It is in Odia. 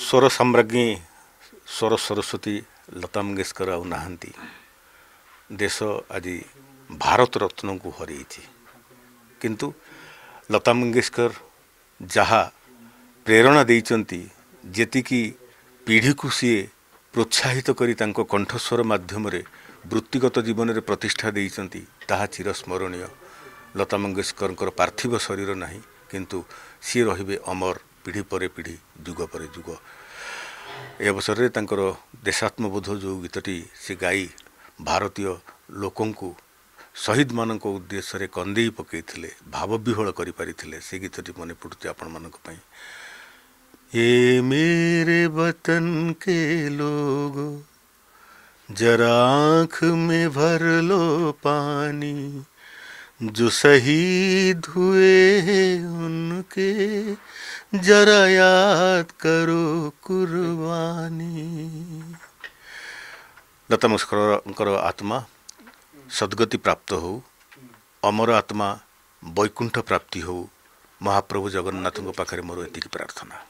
ସ୍ୱର ସାମ୍ରାଜ୍ଞୀ ସ୍ୱର ସରସ୍ୱତୀ ଲତା ମଙ୍ଗେଶକର ଆଉ ନାହାନ୍ତି ଦେଶ ଆଜି ଭାରତ ରତ୍ନକୁ ହରେଇଛି କିନ୍ତୁ ଲତା ମଙ୍ଗେଶକର ଯାହା ପ୍ରେରଣା ଦେଇଛନ୍ତି ଯେତିକି ପିଢ଼ିକୁ ସିଏ ପ୍ରୋତ୍ସାହିତ କରି ତାଙ୍କ କଣ୍ଠସ୍ୱର ମାଧ୍ୟମରେ ବୃତ୍ତିଗତ ଜୀବନରେ ପ୍ରତିଷ୍ଠା ଦେଇଛନ୍ତି ତାହା ଚିରସ୍ମରଣୀୟ ଲତା ମଙ୍ଗେଶକରଙ୍କର ପାର୍ଥିବ ଶରୀର ନାହିଁ କିନ୍ତୁ ସିଏ ରହିବେ ଅମର ପିଢ଼ି ପରେ ପିଢ଼ି ଯୁଗ ପରେ ଯୁଗ ଏ ଅବସରରେ ତାଙ୍କର ଦେଶାତ୍ମବୋଧ ଯେଉଁ ଗୀତଟି ସେ ଗାଇ ଭାରତୀୟ ଲୋକଙ୍କୁ ଶହୀଦମାନଙ୍କ ଉଦ୍ଦେଶ୍ୟରେ କନ୍ଦେଇ ପକାଇଥିଲେ ଭାବ ଭାବବିହ୍ୱଳ କରିପାରିଥିଲେ ସେ ଗୀତଟି ମନେ ପଡ଼ୁଛି ଆପଣମାନଙ୍କ ପାଇଁ ଏ ମେରେ ବତନ କେ ଲୋଗ ଜରାଖ ମେ ଭର ଲୋ ପାନି ଯୋ ସହିଦ ହୁଏ ଉନ के जरा याद करो कुर्बानी लता मुस्कर आत्मा सद्गति प्राप्त हो अमर आत्मा वैकुंठ प्राप्ति हो महाप्रभु जगन्नाथ पाखे मोर प्रार्थना